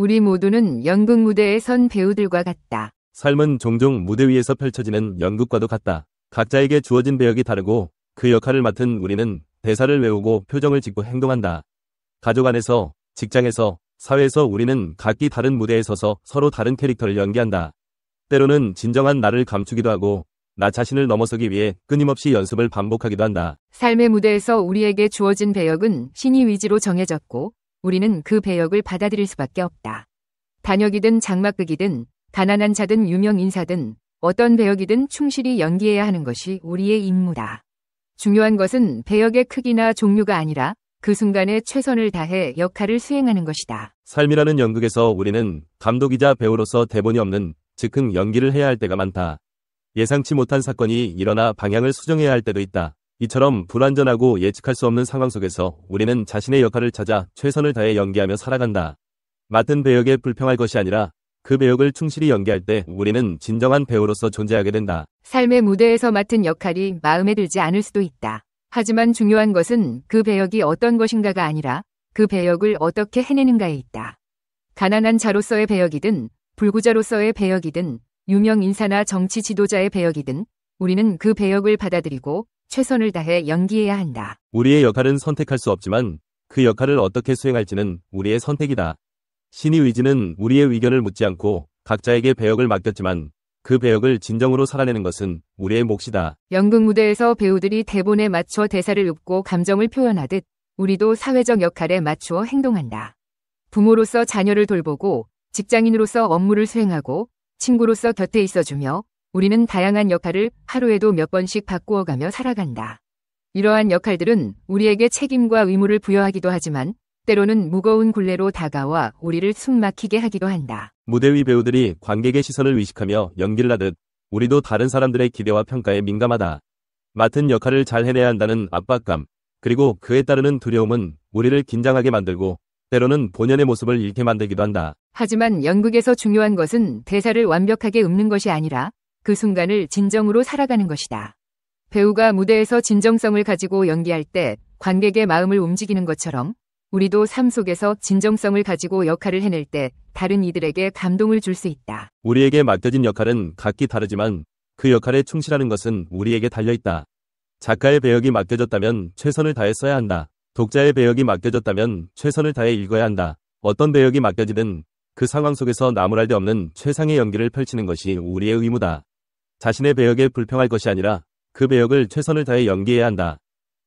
우리 모두는 연극 무대에 선 배우들과 같다. 삶은 종종 무대 위에서 펼쳐지는 연극과도 같다. 각자에게 주어진 배역이 다르고 그 역할을 맡은 우리는 대사를 외우고 표정을 짓고 행동한다. 가족 안에서, 직장에서, 사회에서 우리는 각기 다른 무대에 서서 서로 다른 캐릭터를 연기한다. 때로는 진정한 나를 감추기도 하고 나 자신을 넘어서기 위해 끊임없이 연습을 반복하기도 한다. 삶의 무대에서 우리에게 주어진 배역은 신이 위지로 정해졌고 우리는 그 배역을 받아들일 수밖에 없다. 단역이든 장막극이든 가난한 자든 유명 인사든 어떤 배역이든 충실히 연기해야 하는 것이 우리의 임무다. 중요한 것은 배역의 크기나 종류가 아니라 그 순간에 최선을 다해 역할을 수행하는 것이다. 삶이라는 연극에서 우리는 감독이자 배우로서 대본이 없는 즉흥 연기를 해야 할 때가 많다. 예상치 못한 사건이 일어나 방향을 수정해야 할 때도 있다. 이처럼 불완전하고 예측할 수 없는 상황 속에서 우리는 자신의 역할을 찾아 최선을 다해 연기하며 살아간다. 맡은 배역에 불평할 것이 아니라 그 배역을 충실히 연기할 때 우리는 진정한 배우로서 존재하게 된다. 삶의 무대에서 맡은 역할이 마음에 들지 않을 수도 있다. 하지만 중요한 것은 그 배역이 어떤 것인가가 아니라 그 배역을 어떻게 해내는가에 있다. 가난한 자로서의 배역이든 불구자로서의 배역이든 유명 인사나 정치 지도자의 배역이든 우리는 그 배역을 받아들이고 최선을 다해 연기해야 한다. 우리의 역할은 선택할 수 없지만 그 역할을 어떻게 수행할지는 우리의 선택이다. 신의 의지는 우리의 의견을 묻지 않고 각자에게 배역을 맡겼지만 그 배역을 진정으로 살아내는 것은 우리의 몫이다. 연극 무대에서 배우들이 대본에 맞춰 대사를 읊고 감정을 표현하듯 우리도 사회적 역할에 맞추어 행동한다. 부모로서 자녀를 돌보고 직장인으로서 업무를 수행하고 친구로서 곁에 있어주며 우리는 다양한 역할을 하루에도 몇 번씩 바꾸어가며 살아간다. 이러한 역할들은 우리에게 책임과 의무를 부여하기도 하지만 때로는 무거운 굴레로 다가와 우리를 숨막히게 하기도 한다. 무대 위 배우들이 관객의 시선을 의식하며 연기를 하듯 우리도 다른 사람들의 기대와 평가에 민감하다. 맡은 역할을 잘 해내야 한다는 압박감, 그리고 그에 따르는 두려움은 우리를 긴장하게 만들고 때로는 본연의 모습을 잃게 만들기도 한다. 하지만 연극에서 중요한 것은 대사를 완벽하게 읊는 것이 아니라 그 순간을 진정으로 살아가는 것이다. 배우가 무대에서 진정성을 가지고 연기할 때 관객의 마음을 움직이는 것처럼 우리도 삶 속에서 진정성을 가지고 역할을 해낼 때 다른 이들에게 감동을 줄 수 있다. 우리에게 맡겨진 역할은 각기 다르지만 그 역할에 충실하는 것은 우리에게 달려있다. 작가의 배역이 맡겨졌다면 최선을 다해 써야 한다. 독자의 배역이 맡겨졌다면 최선을 다해 읽어야 한다. 어떤 배역이 맡겨지든 그 상황 속에서 나무랄 데 없는 최상의 연기를 펼치는 것이 우리의 의무다. 자신의 배역에 불평할 것이 아니라 그 배역을 최선을 다해 연기해야 한다.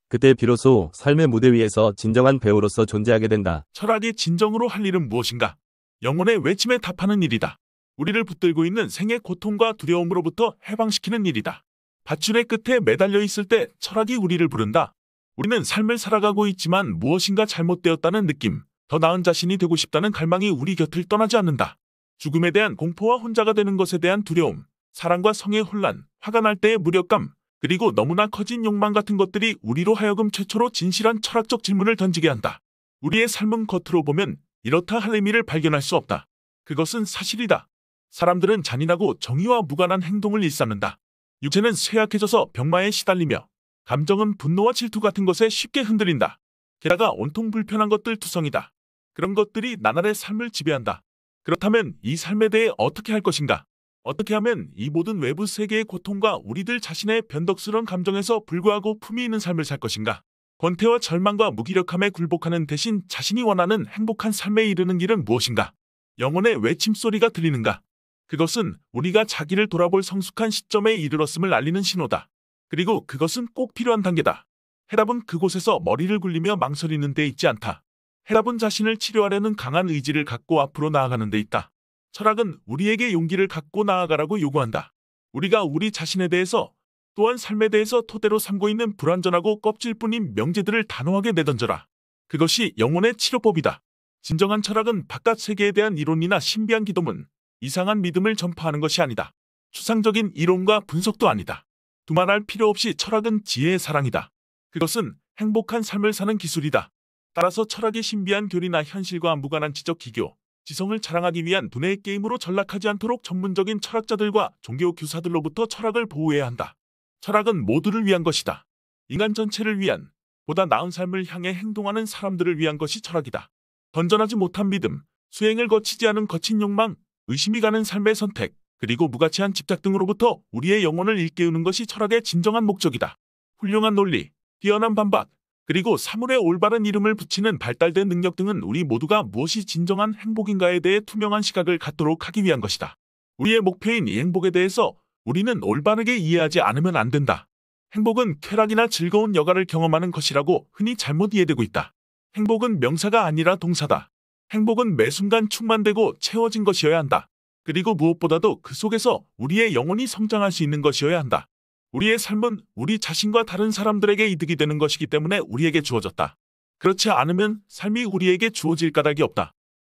그때 비로소 삶의 무대 위에서 진정한 배우로서 존재하게 된다. 철학이 진정으로 할 일은 무엇인가? 영혼의 외침에 답하는 일이다. 우리를 붙들고 있는 생의 고통과 두려움으로부터 해방시키는 일이다. 밧줄의 끝에 매달려 있을 때 철학이 우리를 부른다. 우리는 삶을 살아가고 있지만 무엇인가 잘못되었다는 느낌, 더 나은 자신이 되고 싶다는 갈망이 우리 곁을 떠나지 않는다. 죽음에 대한 공포와 혼자가 되는 것에 대한 두려움, 사랑과 성의 혼란, 화가 날 때의 무력감, 그리고 너무나 커진 욕망 같은 것들이 우리로 하여금 최초로 진실한 철학적 질문을 던지게 한다. 우리의 삶은 겉으로 보면 이렇다 할 의미를 발견할 수 없다. 그것은 사실이다. 사람들은 잔인하고 정의와 무관한 행동을 일삼는다. 육체는 쇠약해져서 병마에 시달리며 감정은 분노와 질투 같은 것에 쉽게 흔들린다. 게다가 온통 불편한 것들 투성이다. 그런 것들이 나날의 삶을 지배한다. 그렇다면 이 삶에 대해 어떻게 할 것인가? 어떻게 하면 이 모든 외부 세계의 고통과 우리들 자신의 변덕스러운 감정에서 불구하고 품위 있는 삶을 살 것인가? 권태와 절망과 무기력함에 굴복하는 대신 자신이 원하는 행복한 삶에 이르는 길은 무엇인가? 영혼의 외침 소리가 들리는가? 그것은 우리가 자기를 돌아볼 성숙한 시점에 이르렀음을 알리는 신호다. 그리고 그것은 꼭 필요한 단계다. 해답은 그곳에서 머리를 굴리며 망설이는 데 있지 않다. 해답은 자신을 치료하려는 강한 의지를 갖고 앞으로 나아가는 데 있다. 철학은 우리에게 용기를 갖고 나아가라고 요구한다. 우리가 우리 자신에 대해서 또한 삶에 대해서 토대로 삼고 있는 불완전하고 껍질뿐인 명제들을 단호하게 내던져라. 그것이 영혼의 치료법이다. 진정한 철학은 바깥 세계에 대한 이론이나 신비한 기도문, 이상한 믿음을 전파하는 것이 아니다. 추상적인 이론과 분석도 아니다. 두말할 필요 없이 철학은 지혜의 사랑이다. 그것은 행복한 삶을 사는 기술이다. 따라서 철학의 신비한 교리나 현실과 무관한 지적 기교, 지성을 자랑하기 위한 두뇌의 게임으로 전락하지 않도록 전문적인 철학자들과 종교 교사들로부터 철학을 보호해야 한다. 철학은 모두를 위한 것이다. 인간 전체를 위한, 보다 나은 삶을 향해 행동하는 사람들을 위한 것이 철학이다. 건전하지 못한 믿음, 수행을 거치지 않은 거친 욕망, 의심이 가는 삶의 선택, 그리고 무가치한 집착 등으로부터 우리의 영혼을 일깨우는 것이 철학의 진정한 목적이다. 훌륭한 논리, 뛰어난 반박, 그리고 사물에 올바른 이름을 붙이는 발달된 능력 등은 우리 모두가 무엇이 진정한 행복인가에 대해 투명한 시각을 갖도록 하기 위한 것이다. 우리의 목표인 이 행복에 대해서 우리는 올바르게 이해하지 않으면 안 된다. 행복은 쾌락이나 즐거운 여가를 경험하는 것이라고 흔히 잘못 이해되고 있다. 행복은 명사가 아니라 동사다. 행복은 매 순간 충만되고 채워진 것이어야 한다. 그리고 무엇보다도 그 속에서 우리의 영혼이 성장할 수 있는 것이어야 한다. 우리의 삶은 우리 자신과 다른 사람들에게 이득이 되는 것이기 때문에 우리에게 주어졌다. 그렇지 않으면 삶이 우리에게 주어질 까닭이 없다.